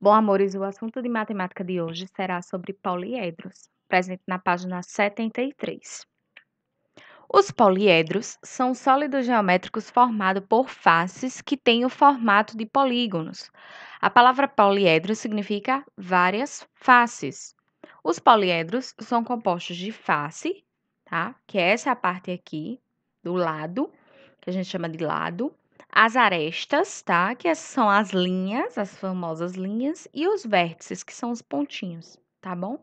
Bom, amores, o assunto de matemática de hoje será sobre poliedros, presente na página 73. Os poliedros são sólidos geométricos formados por faces que têm o formato de polígonos. A palavra poliedro significa várias faces. Os poliedros são compostos de face, tá? Que é essa parte aqui do lado, que a gente chama de lado, as arestas, tá? Que são as linhas, as famosas linhas, e os vértices, que são os pontinhos, tá bom?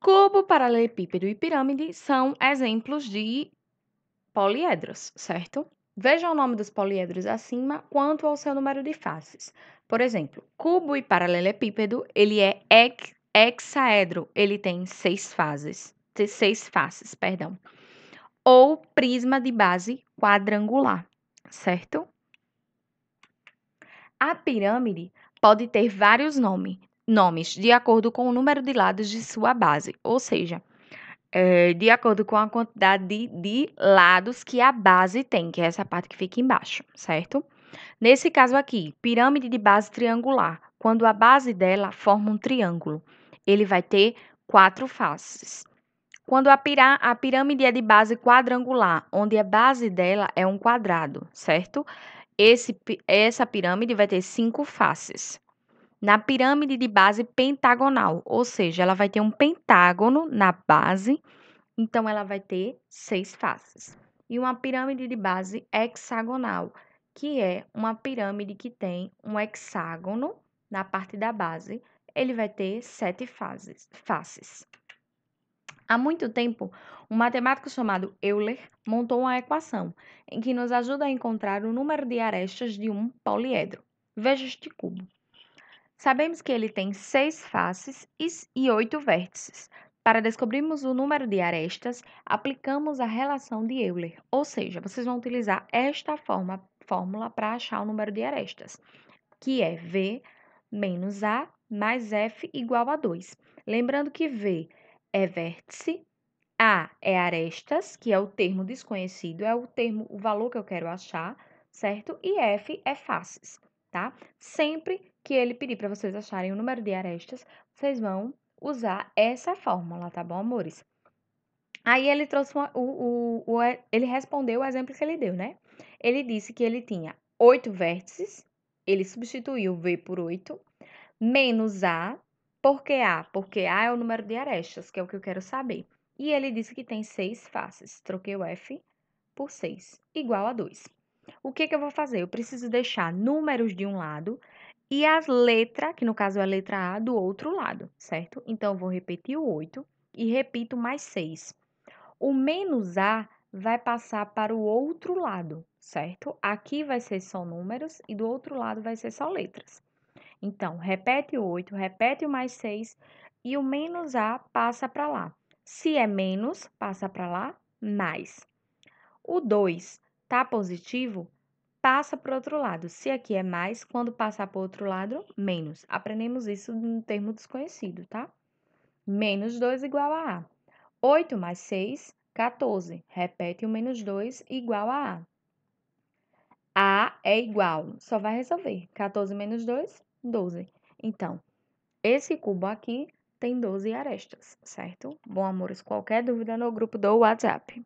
Cubo, paralelepípedo e pirâmide são exemplos de poliedros, certo? Veja o nome dos poliedros acima quanto ao seu número de faces. Por exemplo, cubo e paralelepípedo, ele é hexaedro, ele tem seis fases, seis faces, perdão ou prisma de base quadrangular, certo? A pirâmide pode ter vários nome, nomes, de acordo com o número de lados de sua base, ou seja, é, de acordo com a quantidade de, de lados que a base tem, que é essa parte que fica embaixo, certo? Nesse caso aqui, pirâmide de base triangular, quando a base dela forma um triângulo, ele vai ter quatro faces. Quando a, a pirâmide é de base quadrangular, onde a base dela é um quadrado, certo? Esse, essa pirâmide vai ter cinco faces. Na pirâmide de base pentagonal, ou seja, ela vai ter um pentágono na base, então ela vai ter seis faces. E uma pirâmide de base hexagonal, que é uma pirâmide que tem um hexágono na parte da base, ele vai ter sete fases. faces. Há muito tempo, um matemático chamado Euler montou uma equação em que nos ajuda a encontrar o número de arestas de um poliedro. Veja este cubo. Sabemos que ele tem seis faces e oito vértices. Para descobrirmos o número de arestas, aplicamos a relação de Euler, ou seja, vocês vão utilizar esta forma, fórmula para achar o número de arestas, que é V menos A mais F igual a 2. Lembrando que V é vértice, A é arestas, que é o termo desconhecido, é o termo, o valor que eu quero achar, certo? E F é faces, tá? Sempre que ele pedir para vocês acharem o número de arestas, vocês vão usar essa fórmula, tá bom, amores? Aí ele trouxe uma, o, o, o, ele respondeu o exemplo que ele deu, né? Ele disse que ele tinha oito vértices, ele substituiu V por 8, menos A, por que A? Porque A é o número de arestas, que é o que eu quero saber. E ele disse que tem seis faces. Troquei o F por 6, igual a 2. O que, que eu vou fazer? Eu preciso deixar números de um lado e a letra, que no caso é a letra A, do outro lado, certo? Então, eu vou repetir o 8 e repito mais 6. O menos A vai passar para o outro lado, certo? Aqui vai ser só números e do outro lado vai ser só letras. Então, repete o 8, repete o mais 6 e o menos A passa para lá. Se é menos, passa para lá, mais. O 2 está positivo, passa para o outro lado. Se aqui é mais, quando passar para o outro lado, menos. Aprendemos isso no termo desconhecido, tá? Menos 2 igual a A. 8 mais 6, 14. Repete o menos 2 igual a A. A é igual, só vai resolver. 14 menos 2, 12. Então, esse cubo aqui tem 12 arestas, certo? Bom, amores, qualquer dúvida no grupo do WhatsApp.